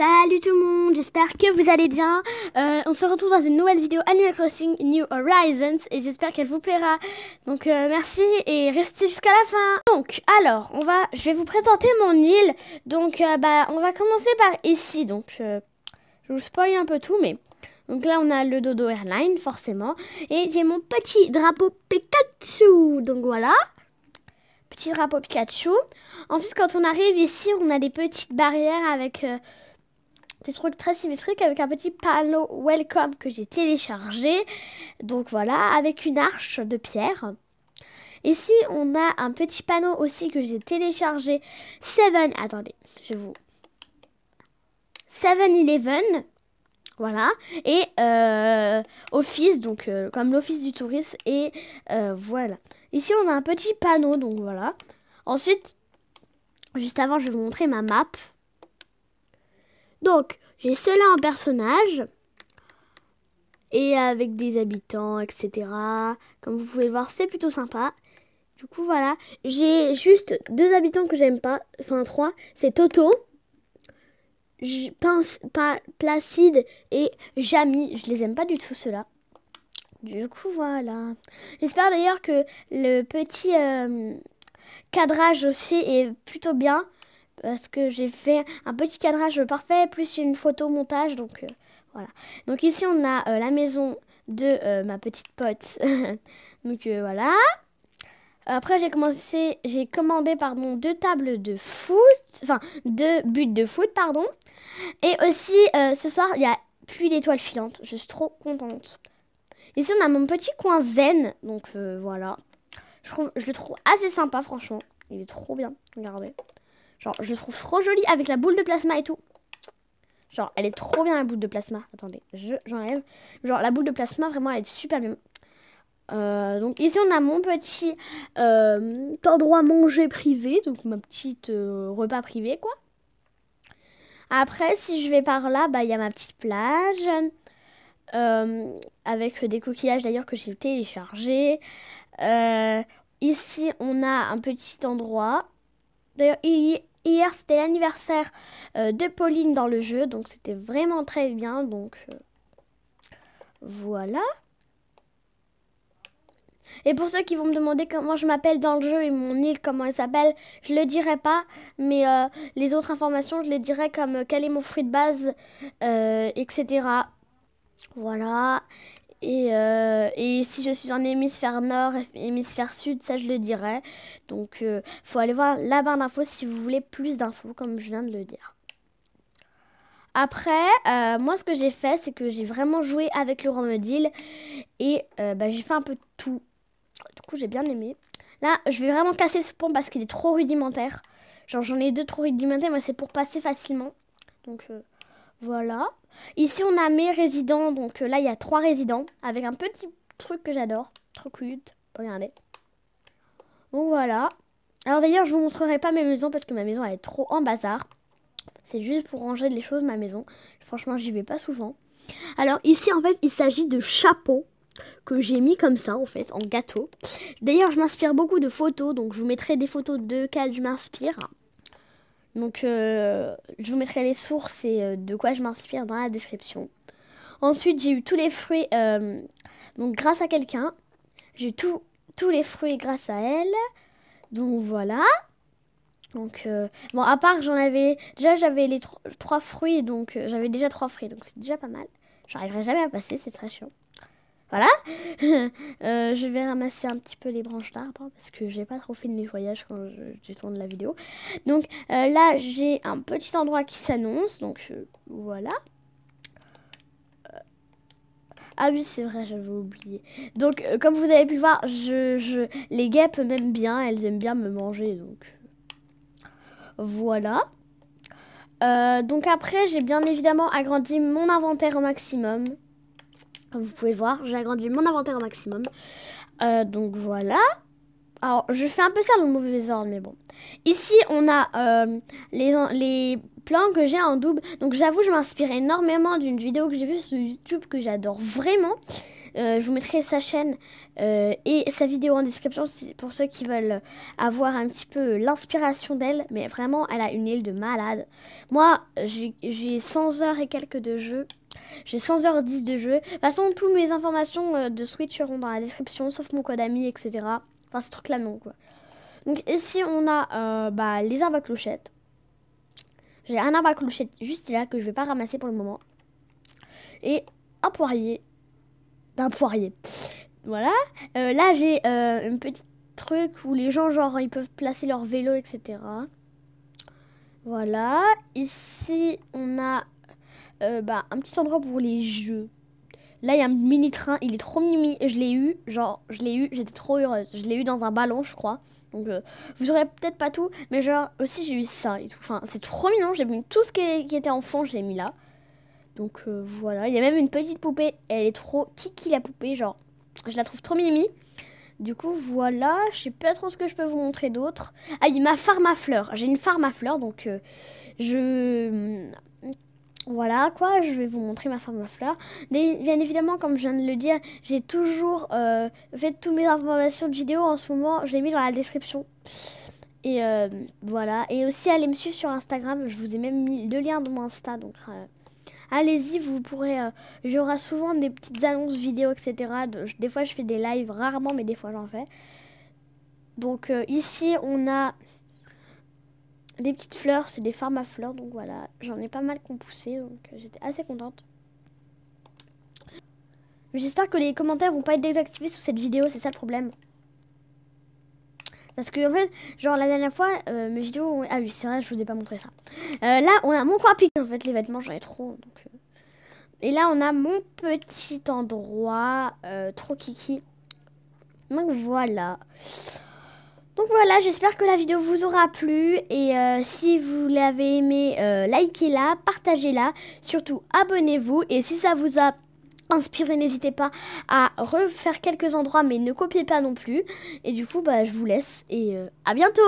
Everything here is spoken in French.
Salut tout le monde, j'espère que vous allez bien. Euh, on se retrouve dans une nouvelle vidéo Animal Crossing New Horizons et j'espère qu'elle vous plaira. Donc euh, merci et restez jusqu'à la fin. Donc alors, on va, je vais vous présenter mon île. Donc euh, bah on va commencer par ici. Donc je vous spoil un peu tout, mais donc là on a le Dodo Airline forcément et j'ai mon petit drapeau Pikachu. Donc voilà petit drapeau Pikachu. Ensuite, quand on arrive ici, on a des petites barrières avec des trucs très symétriques avec un petit panneau welcome que j'ai téléchargé. Donc voilà, avec une arche de pierre. Ici, on a un petit panneau aussi que j'ai téléchargé. 7, attendez, je vous... 7-Eleven, voilà. Et euh, Office, donc euh, comme l'Office du touriste. Et euh, voilà. Ici, on a un petit panneau, donc voilà. Ensuite, juste avant, je vais vous montrer ma map. Donc, j'ai cela en personnage. Et avec des habitants, etc. Comme vous pouvez le voir, c'est plutôt sympa. Du coup, voilà. J'ai juste deux habitants que j'aime pas. Enfin, trois. C'est Toto. Placide et Jamy. Je les aime pas du tout, ceux-là. Du coup, voilà. J'espère d'ailleurs que le petit euh, cadrage aussi est plutôt bien parce que j'ai fait un petit cadrage parfait plus une photo montage donc euh, voilà donc ici on a euh, la maison de euh, ma petite pote donc voilà après j'ai commencé j'ai commandé pardon deux tables de foot enfin deux buts de foot pardon et aussi ce soir il y a pluie d'étoiles filantes je suis trop contente ici on a mon petit coin zen donc voilà je, je le trouve assez sympa franchement il est trop bien regardez Genre, je trouve trop jolie avec la boule de plasma et tout. Genre, elle est trop bien la boule de plasma. Attendez, j'enlève. Genre, la boule de plasma, vraiment, elle est super bien. Euh, donc ici on a mon petit euh, endroit manger privé, donc ma petite euh, repas privé quoi. Après si je vais par là, bah il y a ma petite plage avec des coquillages d'ailleurs que j'ai téléchargé. ici on a un petit endroit. D'ailleurs il, Hier, c'était l'anniversaire euh, de Pauline dans le jeu, donc c'était vraiment très bien. Donc euh, voilà. Et pour ceux qui vont me demander comment je m'appelle dans le jeu et mon île, comment elle s'appelle, je le dirai pas, mais euh, les autres informations, je les dirai comme quel est mon fruit de base, etc. Voilà. Euh, et, si je suis en hémisphère nord, hémisphère sud, ça je le dirais. Donc euh, faut aller voir la barre d'infos si vous voulez plus d'infos, comme je viens de le dire. Après, euh, moi ce que j'ai fait, c'est que j'ai vraiment joué avec le deal et bah, j'ai fait un peu tout. Du coup, j'ai bien aimé. Là, je vais vraiment casser ce pont parce qu'il est trop rudimentaire. Genre, j'en ai deux trop rudimentaires, mais c'est pour passer facilement. Donc. Voilà. Ici, on a mes résidents. Donc euh, là, il y a trois résidents avec un petit truc que j'adore. Trop cute. Regardez. Donc voilà. Alors d'ailleurs, je vous montrerai pas mes maisons parce que ma maison, elle est trop en bazar. C'est juste pour ranger les choses, ma maison. Franchement, j'y vais pas souvent. Alors ici, en fait, il s'agit de chapeaux que j'ai mis comme ça, en fait, en gâteau. D'ailleurs, je m'inspire beaucoup de photos. Donc je vous mettrai des photos de cas je m'inspire. Donc euh, je vous mettrai les sources et euh, de quoi je m'inspire dans la description. Ensuite j'ai eu tous les fruits euh, donc grâce à quelqu'un. J'ai eu tous les fruits grâce à elle. Donc voilà. Donc bon à part j'en avais déjà j'avais les trois fruits donc j'avais déjà trois fruits donc c'est déjà pas mal. J'arriverai jamais à passer c'est très chiant. Voilà. Euh, je vais ramasser un petit peu les branches d'arbres hein, parce que j'ai pas trop fait de nettoyage quand je, tourne la vidéo. Donc euh, là, j'ai un petit endroit qui s'annonce. Donc euh, voilà. Ah oui, c'est vrai, j'avais oublié. Donc, comme vous avez pu le voir, je, les guêpes m'aiment bien. Elles aiment bien me manger. Donc, voilà. donc après, j'ai bien évidemment agrandi mon inventaire au maximum. Comme vous pouvez voir, j'ai agrandi mon inventaire au maximum. Euh, donc voilà. Alors, je fais un peu ça dans le mauvais ordre, mais bon. Ici, on a euh, les, plans que j'ai en double. Donc j'avoue, je m'inspire énormément d'une vidéo que j'ai vue sur YouTube que j'adore vraiment. Euh, je vous mettrai sa chaîne et sa vidéo en description pour ceux qui veulent avoir un petit peu l'inspiration d'elle. Mais vraiment, elle a une île de malade. Moi, j'ai 100 heures et quelques de jeu. J'ai 100h10 de jeu. De toute façon, toutes mes informations euh, de Switch seront dans la description, sauf mon code ami, etc. Enfin, ce truc là non, quoi. Donc, ici, on a euh, bah, les arbres à clochettes. J'ai un arbre à clochettes juste là que je vais pas ramasser pour le moment. Et un poirier. Un poirier. Voilà. Euh, là, j'ai un petit truc où les gens, genre, ils peuvent placer leur vélo, etc. Voilà. Ici, on a euh, bah, un petit endroit pour les jeux. Là, il y a un mini-train, il est trop mimi. Je l'ai eu, genre, je l'ai eu, j'étais trop heureuse. Je l'ai eu dans un ballon, je crois. Donc, euh, vous aurez peut-être pas tout, mais genre, aussi, j'ai eu ça et tout. Enfin, c'est trop mignon, j'ai mis tout ce qui, était en fond, je l'ai mis là. Donc, euh, voilà. Il y a même une petite poupée, elle est trop kiki la poupée, genre, je la trouve trop mimi. Du coup, voilà, je sais pas trop ce que je peux vous montrer d'autre. Ah, il y a ma farm à fleurs. J'ai une farm à fleurs, donc je voilà quoi, je vais vous montrer ma forme à fleurs. Bien évidemment, comme je viens de le dire, j'ai toujours euh, fait toutes mes informations de vidéo en ce moment, je l'ai mis dans la description. Et euh, voilà, et aussi allez me suivre sur Instagram, je vous ai même mis le lien dans mon Insta, donc euh, allez-y, vous pourrez... Il y aura souvent des petites annonces vidéo, etc. Des fois je fais des lives, rarement, mais des fois j'en fais. Donc ici on a des petites fleurs, c'est des farmes fleurs, donc voilà, j'en ai pas mal qu'on poussé, donc euh, j'étais assez contente. J'espère que les commentaires vont pas être désactivés sous cette vidéo, c'est ça le problème. Parce que en fait, genre la dernière fois, euh, mes vidéos... Ah oui, c'est vrai, je vous ai pas montré ça. Euh, là, on a mon coin pique, en fait, les vêtements, j'en ai trop. Donc, Et là, on a mon petit endroit trop kiki. Donc voilà. Donc voilà, j'espère que la vidéo vous aura plu et euh, si vous l'avez aimé, euh, likez-la, partagez-la, surtout abonnez-vous et si ça vous a inspiré, n'hésitez pas à refaire quelques endroits mais ne copiez pas non plus. Et du coup, bah, je vous laisse et euh, à bientôt